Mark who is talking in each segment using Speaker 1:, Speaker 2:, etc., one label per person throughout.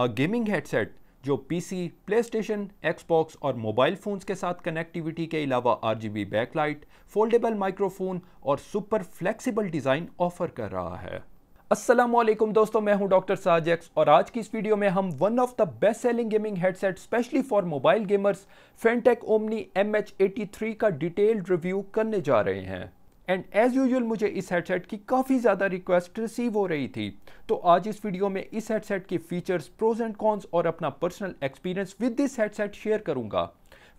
Speaker 1: Gaming headset जो PC, PlayStation, Xbox और mobile phones के साथ कनेक्टिविटी के अलावा आरजीबी बैकलाइट फोल्डेबल माइक्रोफोन और सुपर फ्लेक्सिबल डिज़ाइन ऑफर कर रहा है वालेकुम दोस्तों मैं हूं डॉक्टर साजेक्स और आज की इस वीडियो में हम one of the best selling gaming headset specially for mobile gamers Fantech omni M H का डिटेल्ड रिव्यू करने जा रहे हैं एंड एज़ यूजल मुझे इस हेडसेट की काफ़ी ज़्यादा रिक्वेस्ट रिसीव हो रही थी तो आज इस वीडियो में इस हेडसेट के फीचर्स प्रोज एंड कॉन्स और अपना personal experience with this headset share करूँगा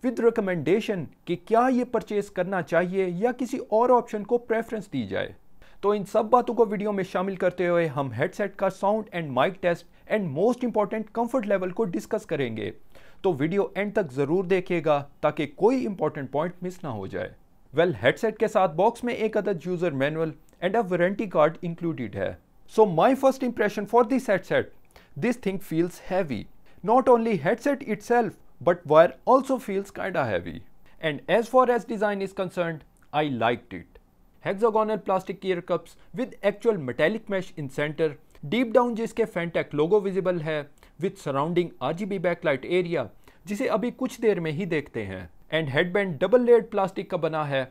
Speaker 1: विद रिकमेंडेशन कि क्या ये परचेज करना चाहिए या किसी और ऑप्शन को प्रेफरेंस दी जाए तो इन सब बातों को वीडियो में शामिल करते हुए हम हेडसेट का sound and mic test and most important comfort level को डिस्कस करेंगे तो वीडियो एंड तक ज़रूर देखिएगा ताकि कोई इंपॉर्टेंट पॉइंट मिस ना हो जाए वेल हेडसेट के साथ बॉक्स में एक अदद user manual and a warranty card included है so my first impression for this headset this thing feels heavy not only headset itself but wire also feels kinda heavy and as for as design is concern I like it hexagonal plastic ear cups with actual metallic mesh in centre deep down जिसके Fantech logo visible है with surrounding RGB backlight area जिसे अभी कुछ देर में ही देखते हैं and headband double layered plastic का बना है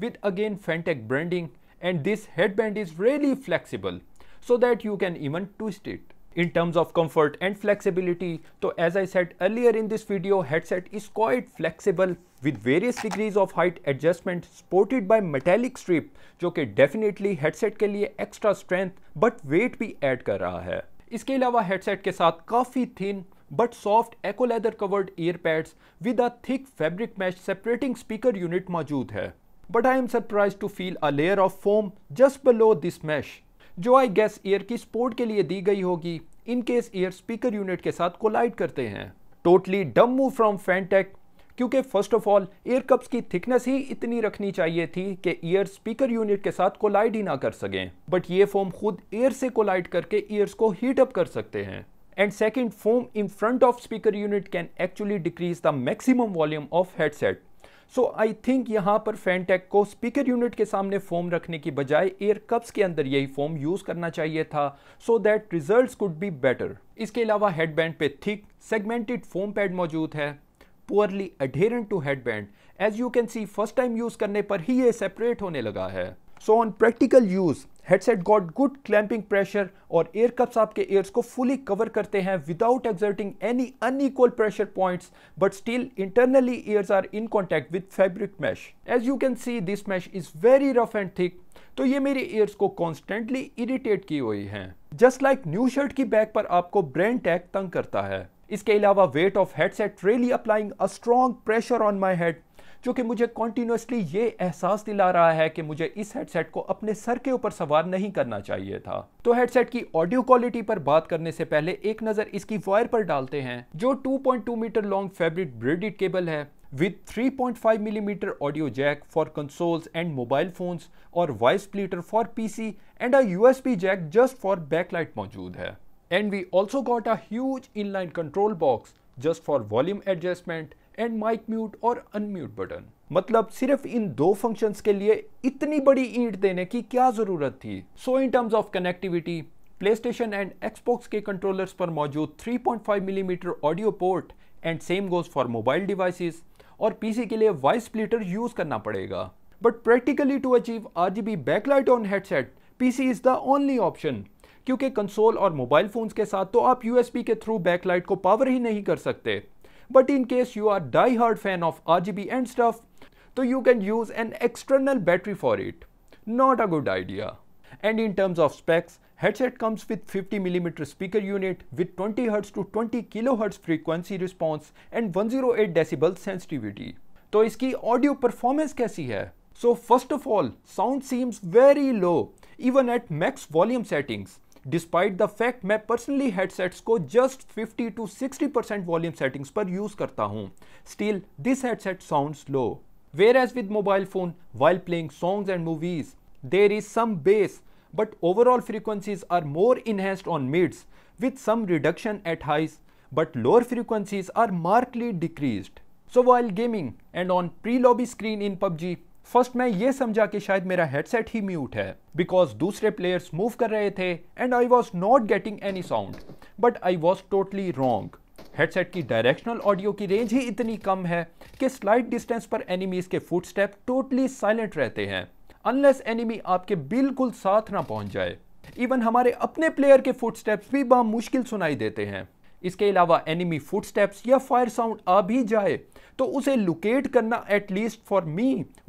Speaker 1: with again Fantech branding and this headband is really flexible so that you can even twist it in terms of comfort and flexibility so as i said earlier in this video headset is quite flexible with various degrees of height adjustment supported by metallic strip जो कि definitely headset के लिए extra strength but weight भी add कर रहा है इसके अलावा headset के साथ काफ़ी thin but soft echo leather covered ear pads with a thick fabric mesh separating speaker unit maujood hai But I am surprised to feel a layer of foam just below this mesh jo i guess ear ki support ke liye di gayi hogi in case ear speaker unit ke sath collide karte hain totally dumb move from fantech क्योंकि first of all ear cups की thickness ही इतनी रखनी चाहिए थी कि year speaker unit के साथ कोलाइड ही ना कर सकें बट ये फोम खुद एयर से कोलाइड करके ईयर्स को हीट अप कर सकते हैं and second foam in front of speaker unit can actually decrease the maximum volume of headset so I think यहाँ पर फैनटेक को स्पीकर यूनिट के सामने फोम रखने की बजाय एयर कप्स के अंदर यही फोम यूज करना चाहिए था so that result could be better इसके अलावा हेडबैंड पे थिक सेगमेंटेड फोम पैड मौजूद है poorly adherent to headband as you can see first time use करने पर ही ये सेपरेट होने लगा है so on practical use headset got good clamping pressure और एयर कप्स आपके एयर्स को फुली कवर करते हैं without exerting any unequal pressure points but still internally ears are in contact with fabric mesh as you can see this mesh is very rough and thick तो ये मेरे years को constantly irritate की हुई है just like new shirt की back पर आपको ब्रेन टैग तंग करता है इसके अलावा weight of headset really applying a strong pressure on my head जो कि मुझे कॉन्टीन्यूसली ये एहसास दिला रहा है कि मुझे इस हेडसेट को अपने सर के ऊपर सवार नहीं करना चाहिए था तो हेडसेट की ऑडियो क्वालिटी पर बात करने से पहले एक नजर इसकी वायर पर डालते हैं जो 2.2 metre long fabric braided cable है with 3.5 millimetre audio jack for consoles and mobile phones और voice splitter for PC and a USB jack just for backlight मौजूद है and we also got a inline control box just for volume adjustment and mic mute और unmute button मतलब सिर्फ इन दो functions के लिए इतनी बड़ी ईंट देने की क्या ज़रूरत थी so in terms of connectivity PlayStation and Xbox के कंट्रोलर्स पर मौजूद 3.5 millimetre audio port and same goes for mobile devices और पीसी के लिए वॉइस स्प्लिटर यूज करना पड़ेगा बट प्रैक्टिकली टू अचीव भी backlight on headset PC is the only option क्योंकि कंसोल और मोबाइल फोन्स के साथ तो आप यूएसबी के थ्रू बैकलाइट को पावर ही नहीं कर सकते But in case you are die-hard fan of RGB and stuff, so you can use an external battery for it. Not a good idea. And in terms of specs, headset comes with 50mm speaker unit with 20Hz to 20kHz frequency response and 108 decibel sensitivity. तो its audio performance? कैसी है So first of all, sound seems very low even at max volume settings. Despite the fact मैं personally headsets को just 50 to 60 percent volume settings पर use करता हूं still this headset sound low whereas with mobile phone while playing songs and movies there is some bass but overall frequencies are more enhanced on mids with some reduction at highs but lower frequencies are markedly decrease so while gaming and on pre lobby screen in PUBG first मैं ये समझा कि शायद मेरा headset ही mute है because दूसरे players move कर रहे थे and I was not getting any sound but I was totally wrong headset की डायरेक्शनल ऑडियो की रेंज ही इतनी कम है कि स्लाइड डिस्टेंस पर एनिमीज के फुटस्टेप टोटली साइलेंट रहते हैं अनलेस एनिमी आपके बिल्कुल साथ ना पहुंच जाए इवन हमारे अपने प्लेयर के फुटस्टेप्स भी मुश्किल सुनाई देते हैं इसके अलावा एनिमी फुटस्टेप्स या फायर साउंड आ भी जाए तो उसे लोकेट करना at least for me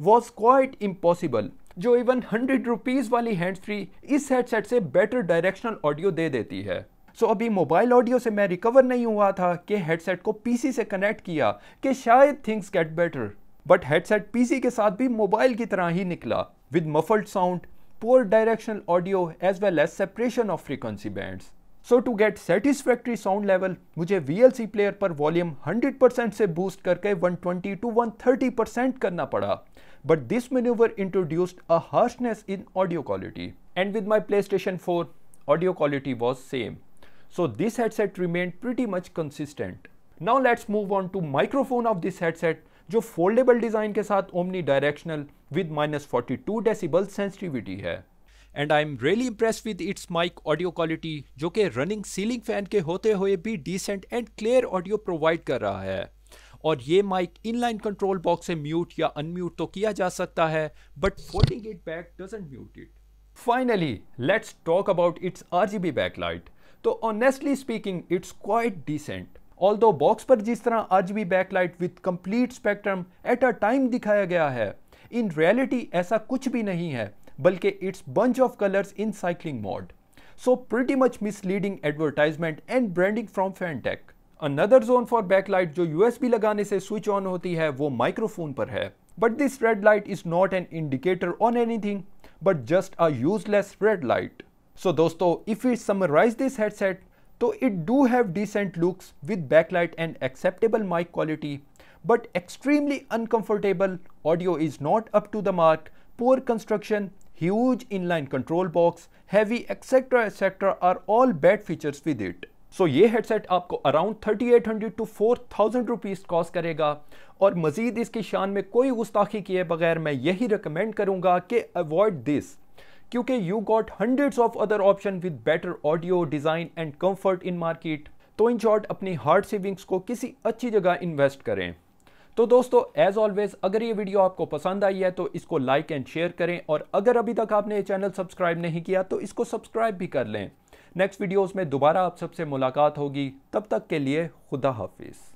Speaker 1: was quite impossible जो इवन हंड्रेड रुपीज़ वाली हैंड फ्री इस हेडसेट से बेटर डायरेक्शनल ऑडियो दे देती है सो so, अभी मोबाइल ऑडियो से मैं रिकवर नहीं हुआ था कि हेडसेट को पीसी से कनेक्ट किया कि शायद things get better but headset PC के साथ भी मोबाइल की तरह ही निकला with muffled sound poor directional audio as well as separation of frequency bands so to get satisfactory sound level मुझे VLC प्लेयर पर वॉल्यूम 100% से बूस्ट करके 120 टू वन परसेंट करना पड़ा but this manoeuvre introduced a harshness in audio quality and with my PlayStation four audio quality was same so this headset remain pretty much consistent now let's move on to microphone of this headset जो foldable design के साथ omnidirectional with minus forty two sensitivity है and I am really impress with its mic audio quality जो कि running ceiling fan के होते हुए भी decent and clear audio provide कर रहा है और ये माइक इनलाइन कंट्रोल बॉक्स से म्यूट या अनम्यूट तो किया जा सकता है but folding it back doesn't mute it finally let's talk about its R G B backlight तो honestly speaking it's quite decent although box पर जिस तरह R G B backlight with complete spectrum at a time दिखाया गया है in reality ऐसा कुछ भी नहीं है balke its bunch of colors in cycling mode. So pretty much misleading advertisement and branding from Fantech. Another zone for backlight jo USB lagane se switch on hoti hai wo microphone par hai. But this red light is not an indicator on anything but just a useless red light. So dosto if we summarize this headset to it do have decent looks with backlight and acceptable mic quality but extremely uncomfortable audio is not up to the mark poor construction huge inline control box, heavy etc etc are all bad features with it. so, ये headset आपको around 3800 to 4000 rupees cost करेगा और मज़ीद इसकी शान में कोई गुस्ताखी किए बगैर मैं यही recommend करूँगा कि avoid this. क्योंकि you got hundreds of other option with better audio, design and comfort in market. तो इन शॉर्ट अपनी हार्ड सेविंग्स को किसी अच्छी जगह इन्वेस्ट करें तो दोस्तों एज ऑलवेज अगर ये वीडियो आपको पसंद आई है तो इसको लाइक एंड शेयर करें और अगर अभी तक आपने ये चैनल सब्सक्राइब नहीं किया तो इसको सब्सक्राइब भी कर लें नेक्स्ट वीडियोस में दोबारा आप सबसे मुलाकात होगी तब तक के लिए खुदा हाफिज़